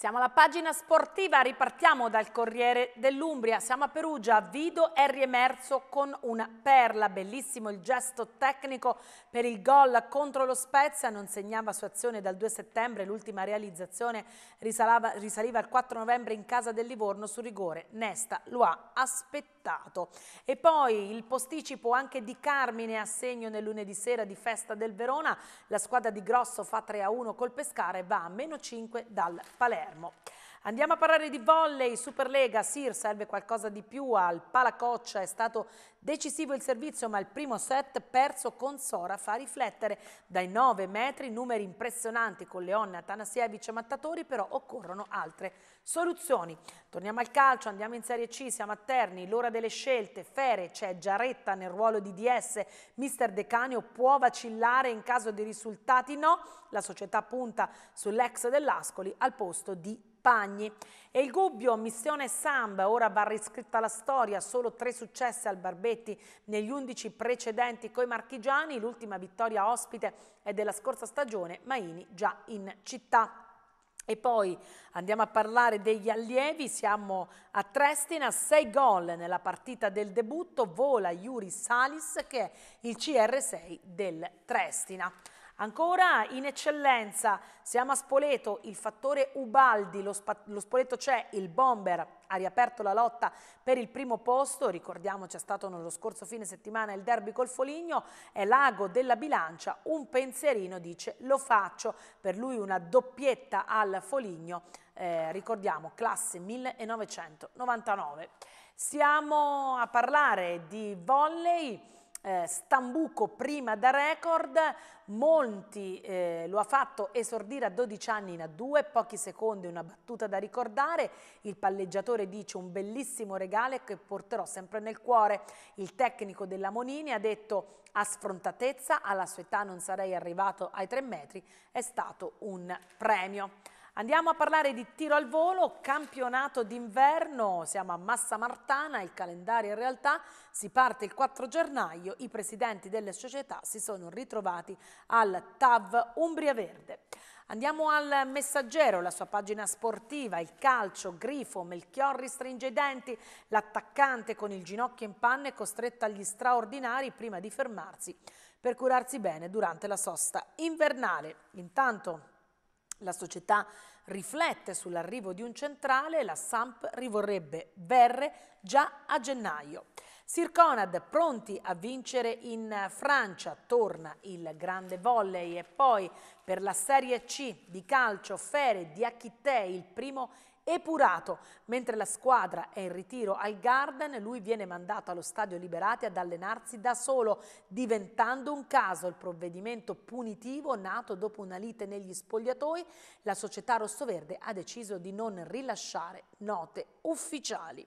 Siamo alla pagina sportiva, ripartiamo dal Corriere dell'Umbria, siamo a Perugia, Vido è riemerso con una perla, bellissimo il gesto tecnico per il gol contro lo Spezia, non segnava sua azione dal 2 settembre, l'ultima realizzazione risalava, risaliva il 4 novembre in casa del Livorno su rigore, Nesta lo ha aspettato. E poi il posticipo anche di Carmine a segno nel lunedì sera di Festa del Verona, la squadra di Grosso fa 3-1 a col Pescara e va a meno 5 dal Palermo. Palermo. Andiamo a parlare di volley, Superlega, Sir serve qualcosa di più al Palacoccia, è stato decisivo il servizio ma il primo set perso con Sora fa riflettere. Dai 9 metri numeri impressionanti con Leon, Atanasievic e Mattatori però occorrono altre soluzioni. Torniamo al calcio, andiamo in Serie C, siamo a Terni, l'ora delle scelte, Fere, c'è Giaretta nel ruolo di DS, mister De Canio può vacillare in caso di risultati no, la società punta sull'ex dell'Ascoli al posto di compagni e il Gubbio, missione Samba, ora va riscritta la storia, solo tre successi al Barbetti negli undici precedenti coi marchigiani, l'ultima vittoria ospite è della scorsa stagione, Maini già in città. E poi andiamo a parlare degli allievi, siamo a Trestina, sei gol nella partita del debutto, vola Yuri Salis che è il CR6 del Trestina. Ancora in eccellenza siamo a Spoleto, il fattore Ubaldi, lo, lo Spoleto c'è, il bomber ha riaperto la lotta per il primo posto, ricordiamo c'è stato nello scorso fine settimana il derby col Foligno, è l'ago della bilancia, un pensierino dice lo faccio, per lui una doppietta al Foligno, eh, ricordiamo classe 1999. Siamo a parlare di volley eh, Stambuco prima da record, Monti eh, lo ha fatto esordire a 12 anni in A2, pochi secondi, una battuta da ricordare, il palleggiatore dice un bellissimo regale che porterò sempre nel cuore, il tecnico della Monini ha detto a sfrontatezza, alla sua età non sarei arrivato ai 3 metri, è stato un premio. Andiamo a parlare di tiro al volo, campionato d'inverno, siamo a Massa Martana, il calendario in realtà si parte il 4 gennaio, i presidenti delle società si sono ritrovati al TAV Umbria Verde. Andiamo al Messaggero, la sua pagina sportiva, il calcio, Grifo, Melchiorri stringe i denti, l'attaccante con il ginocchio in panne costretto agli straordinari prima di fermarsi per curarsi bene durante la sosta invernale. Intanto la società riflette sull'arrivo di un centrale e la Samp rivorrebbe Verre già a gennaio. Sirconad pronti a vincere in Francia, torna il grande volley e poi per la Serie C di calcio Fere di Achite, il primo epurato. Mentre la squadra è in ritiro al Garden, lui viene mandato allo stadio Liberati ad allenarsi da solo, diventando un caso il provvedimento punitivo nato dopo una lite negli spogliatoi. La società rossoverde ha deciso di non rilasciare note ufficiali.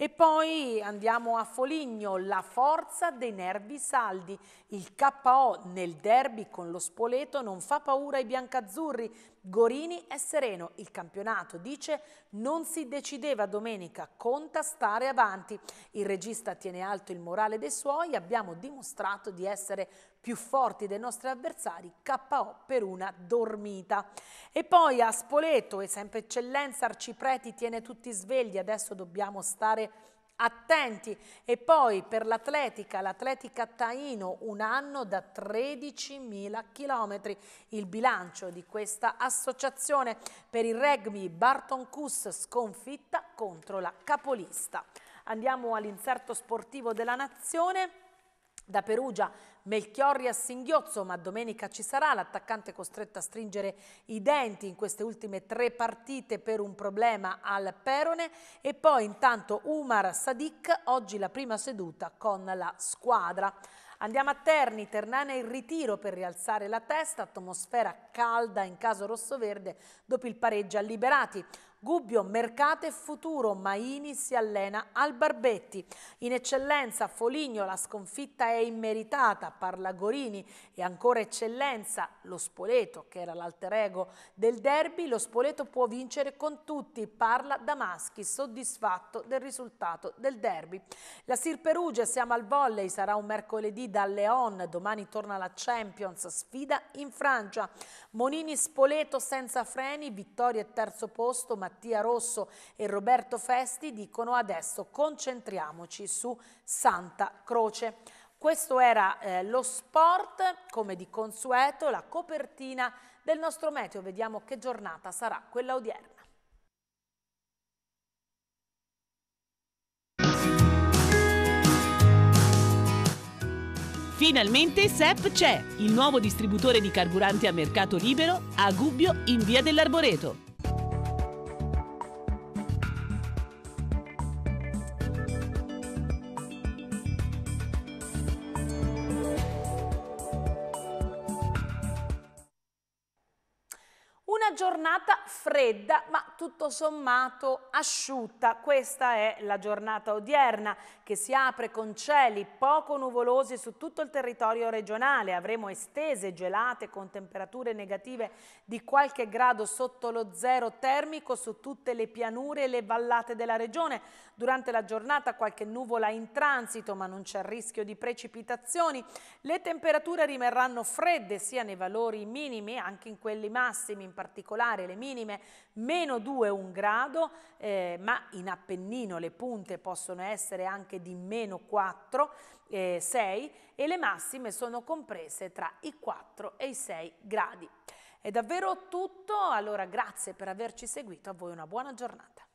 E poi andiamo a Foligno, la forza dei nervi saldi. Il KO nel derby con lo Spoleto non fa paura ai biancazzurri. Gorini è sereno, il campionato dice non si decideva domenica, conta stare avanti. Il regista tiene alto il morale dei suoi, abbiamo dimostrato di essere più forti dei nostri avversari, KO per una dormita. E poi a Spoleto, e sempre eccellenza, Arcipreti tiene tutti svegli, adesso dobbiamo stare attenti. E poi per l'atletica, l'atletica Taino, un anno da 13.000 km, il bilancio di questa associazione. Per il rugby, Barton Cus sconfitta contro la capolista. Andiamo all'inserto sportivo della nazione. Da Perugia Melchiorri a singhiozzo, ma domenica ci sarà, l'attaccante costretto a stringere i denti in queste ultime tre partite per un problema al Perone e poi intanto Umar Sadik, oggi la prima seduta con la squadra. Andiamo a Terni, Ternana in ritiro per rialzare la testa, atmosfera calda in caso rossoverde dopo il pareggio a Liberati. Gubbio, Mercate, Futuro, Maini si allena al Barbetti. In eccellenza Foligno, la sconfitta è immeritata, parla Gorini e ancora eccellenza lo Spoleto, che era l'alter ego del derby, lo Spoleto può vincere con tutti, parla Damaschi, soddisfatto del risultato del derby. La Sir Perugia, siamo al volley, sarà un mercoledì da Leon, domani torna la Champions, sfida in Francia. Monini Spoleto senza freni, vittoria e terzo posto, ma Mattia Rosso e Roberto Festi dicono adesso concentriamoci su Santa Croce. Questo era eh, lo sport, come di consueto, la copertina del nostro meteo. Vediamo che giornata sarà quella odierna. Finalmente SEP c'è, il nuovo distributore di carburanti a mercato libero a Gubbio in via dell'Arboreto. giornata fredda ma tutto sommato asciutta, questa è la giornata odierna che si apre con cieli poco nuvolosi su tutto il territorio regionale, avremo estese gelate con temperature negative di qualche grado sotto lo zero termico su tutte le pianure e le vallate della regione, durante la giornata qualche nuvola in transito ma non c'è rischio di precipitazioni, le temperature rimarranno fredde sia nei valori minimi anche in quelli massimi, in particolare particolare le minime meno 2 1 grado, eh, ma in Appennino le punte possono essere anche di meno 4, eh, 6 e le massime sono comprese tra i 4 e i 6 gradi. È davvero tutto, allora grazie per averci seguito, a voi una buona giornata.